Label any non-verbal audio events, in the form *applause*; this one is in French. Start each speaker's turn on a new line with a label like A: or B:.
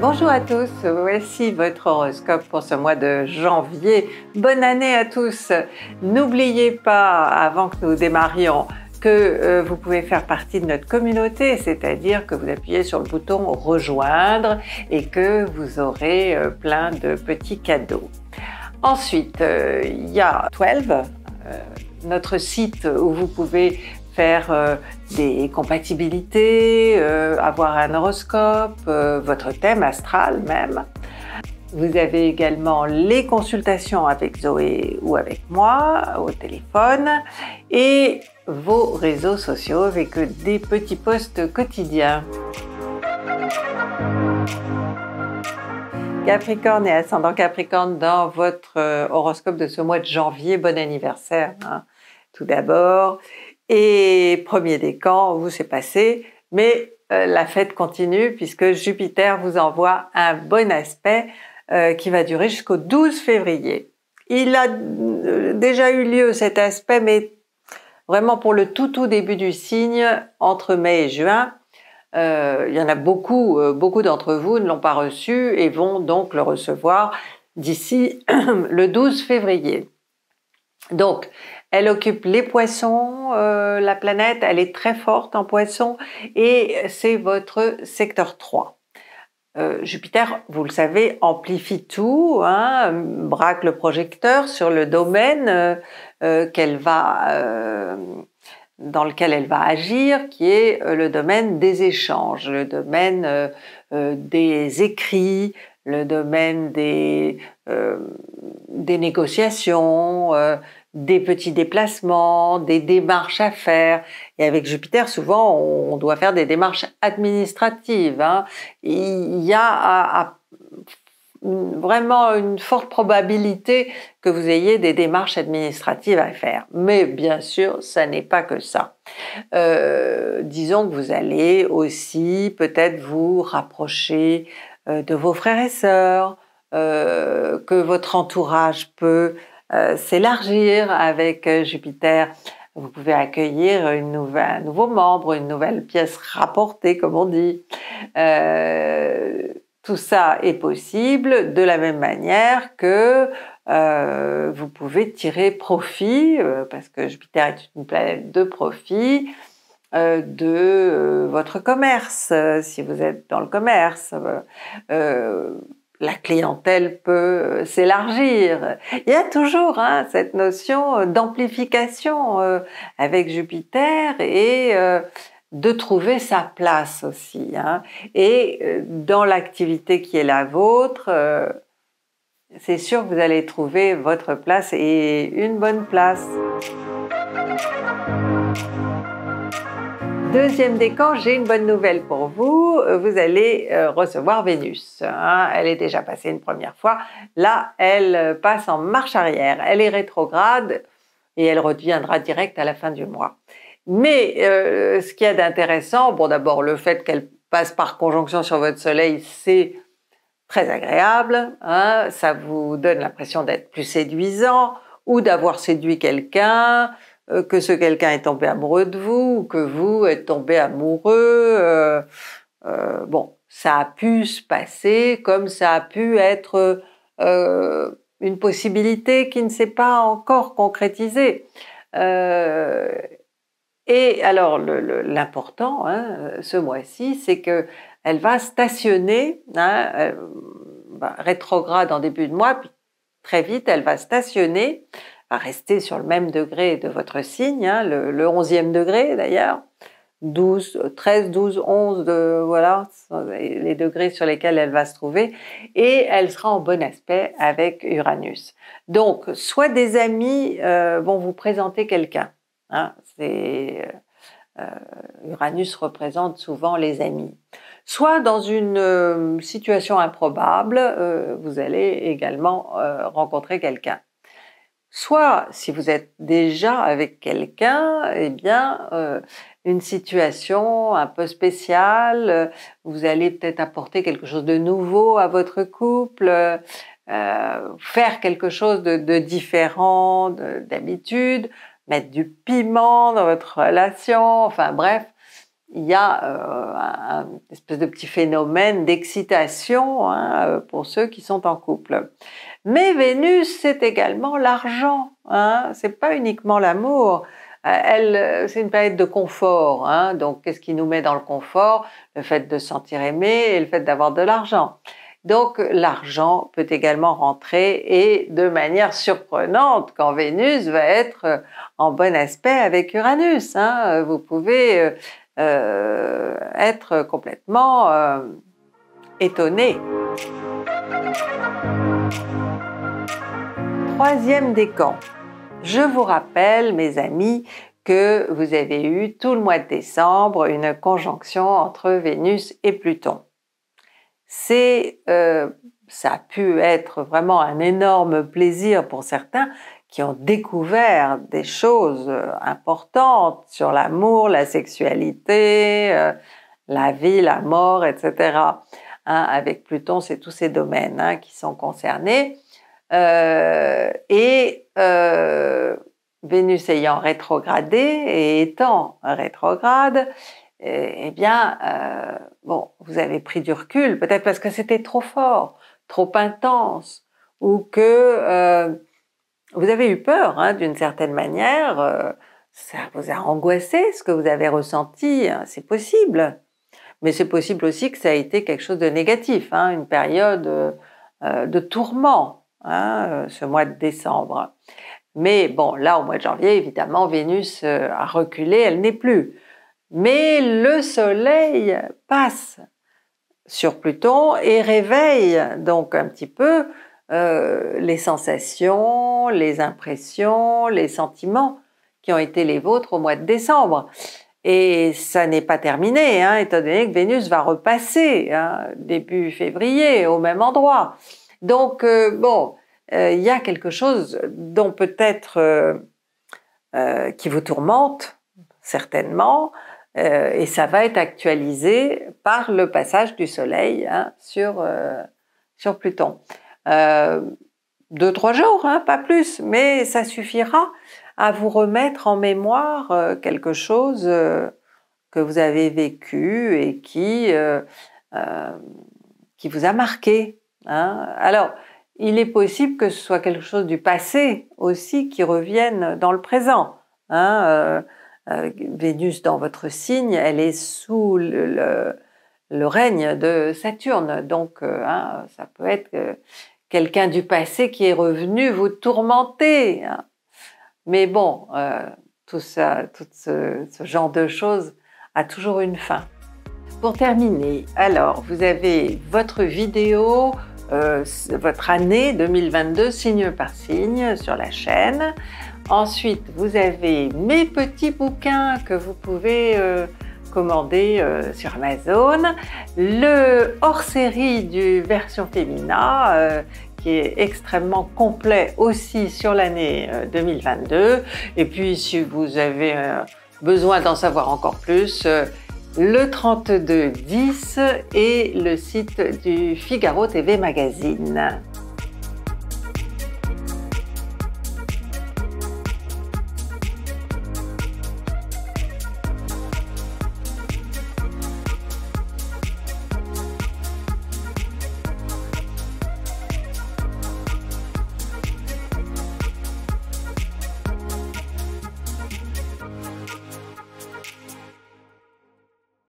A: Bonjour à tous, voici votre horoscope pour ce mois de janvier. Bonne année à tous N'oubliez pas, avant que nous démarrions, que euh, vous pouvez faire partie de notre communauté, c'est-à-dire que vous appuyez sur le bouton rejoindre et que vous aurez euh, plein de petits cadeaux. Ensuite, euh, il y a 12, notre site où vous pouvez faire euh, des compatibilités, euh, avoir un horoscope, euh, votre thème astral même. Vous avez également les consultations avec Zoé ou avec moi au téléphone et vos réseaux sociaux avec des petits posts quotidiens. Capricorne et ascendant Capricorne dans votre horoscope de ce mois de janvier, bon anniversaire. Hein d'abord. Et premier décan, vous c'est passé, mais euh, la fête continue puisque Jupiter vous envoie un bon aspect euh, qui va durer jusqu'au 12 février. Il a euh, déjà eu lieu cet aspect, mais vraiment pour le tout tout début du signe, entre mai et juin, il y en a beaucoup, beaucoup d'entre vous ne l'ont pas reçu et vont donc le recevoir d'ici *clears throat* le 12 février. Donc, elle occupe les poissons, euh, la planète, elle est très forte en poissons et c'est votre secteur 3. Euh, Jupiter, vous le savez, amplifie tout, hein, braque le projecteur sur le domaine euh, qu'elle va dans lequel elle va agir, qui est le domaine des échanges, le domaine des écrits, le domaine des négociations, des petits déplacements, des démarches à faire. Et avec Jupiter, souvent, on doit faire des démarches administratives. Hein. Il y a vraiment une forte probabilité que vous ayez des démarches administratives à faire. Mais bien sûr, ça n'est pas que ça. Euh, disons que vous allez aussi peut-être vous rapprocher euh, de vos frères et sœurs, euh, que votre entourage peut euh, s'élargir avec euh, Jupiter. Vous pouvez accueillir un nouveau membre, une nouvelle pièce rapportée, comme on dit. Euh, tout ça est possible de la même manière que vous pouvez tirer profit, parce que Jupiter est une planète de profit, de votre commerce, si vous êtes dans le commerce la clientèle peut euh, s'élargir. Il y a toujours hein, cette notion euh, d'amplification euh, avec Jupiter et de trouver sa place aussi. Hein. Et dans l'activité qui est la vôtre, c'est sûr que vous allez trouver votre place et une bonne place. Deuxième décan, j'ai une bonne nouvelle pour vous. Euh, vous allez euh, recevoir Vénus. Hein. Elle est déjà passée une première fois. Là, elle euh, passe en marche arrière. Elle est rétrograde et elle reviendra direct à la fin du mois. Mais ce qu'il y a d'intéressant, bon d'abord le fait qu'elle passe par conjonction sur votre Soleil, c'est très agréable. Hein. ça vous donne l'impression d'être plus séduisant ou d'avoir séduit quelqu'un euh, que ce quelqu'un est tombé amoureux de vous, ou que vous êtes tombé amoureux. Euh, euh, bon, ça a pu se passer comme ça a pu être une possibilité qui ne s'est pas encore concrétisée. et alors, l'important hein, ce mois-ci, c'est que elle va stationner, hein, bah, rétrograde en début de mois, puis très vite, elle va stationner à rester sur le même degré de votre signe, hein, le, le, 11e degré d'ailleurs, 12, 13, 12, 11, de, voilà, les degrés sur lesquels elle va se trouver, et elle sera en bon aspect avec Uranus. Donc, soit des amis euh, vont vous présenter quelqu'un, hein, c'est... Euh, euh, Uranus représente souvent les amis. Soit dans une situation improbable, vous allez également rencontrer quelqu'un. Soit, si vous êtes déjà avec quelqu'un, eh bien, euh, une situation un peu spéciale, euh, vous allez peut-être apporter quelque chose de nouveau à votre couple, euh, faire quelque chose de différent d'habitude, mettre du piment dans votre relation, enfin bref, il y a euh, un, espèce de petit phénomène d'excitation hein, euh, pour ceux qui sont en couple. Mais Vénus, c'est également l'argent. Hein, c'est pas uniquement l'amour. Euh, elle, c'est une planète de confort. Hein. donc, qu'est-ce qui nous met dans le confort Le fait de se sentir aimé et le fait d'avoir de l'argent. Donc l'argent peut également rentrer et de manière surprenante quand Vénus va être en bon aspect avec Uranus. Hein. Vous pouvez euh, euh, être complètement euh, étonné. Troisième décan. Je vous rappelle, mes amis, que vous avez eu tout le mois de décembre une conjonction entre Vénus et Pluton. C'est euh, ça a pu être vraiment un énorme plaisir pour certains qui ont découvert des choses euh, importantes sur l'amour, la sexualité, euh, la vie, la mort, etc. Hein, avec Pluton, c'est tous ces domaines hein, qui sont concernés. Euh, et Vénus ayant rétrogradé et étant rétrograde, eh, eh bien, bon, vous avez pris du recul, peut-être parce que c'était trop fort trop intense ou que euh, vous avez eu peur hein, d'une certaine manière, euh, ça vous a angoissé ce que vous avez ressenti, hein, c'est possible. Mais c'est possible aussi que ça a été quelque chose de négatif, hein, une période euh, de tourment, ce mois de décembre. Mais bon, là, au mois de janvier, évidemment, Vénus a reculé, elle n'est plus. Mais le Soleil passe sur Pluton et réveille donc un petit peu euh, les sensations, les impressions, les sentiments qui ont été les vôtres au mois de décembre. Et ça n'est pas terminé, hein, étant donné que Vénus va repasser hein, début février au même endroit. Donc, euh, bon, euh, il y a quelque chose dont peut-être qui vous tourmente, certainement, euh, et ça va être actualisé par le passage du Soleil hein, sur, euh, sur Pluton. Euh, deux, trois jours, hein, pas plus, mais ça suffira à vous remettre en mémoire euh, quelque chose que vous avez vécu et qui, qui vous a marqué. Hein. Alors, il est possible que ce soit quelque chose du passé aussi qui revienne dans le présent. Hein, euh, Vénus dans votre signe, elle est sous le, règne de Saturne. Donc, euh, hein, ça peut être quelqu'un du passé qui est revenu vous tourmenter. Hein. Mais bon, euh, tout ce, genre de choses a toujours une fin. Pour terminer, alors, vous avez votre vidéo. votre année 2022 signe par signe sur la chaîne. Ensuite, vous avez mes petits bouquins que vous pouvez euh, commander euh, sur Amazon, le hors-série du version Femina euh, qui est extrêmement complet aussi sur l'année 2022. Et puis, si vous avez besoin d'en savoir encore plus, le 3210 et le site du Figaro TV Magazine.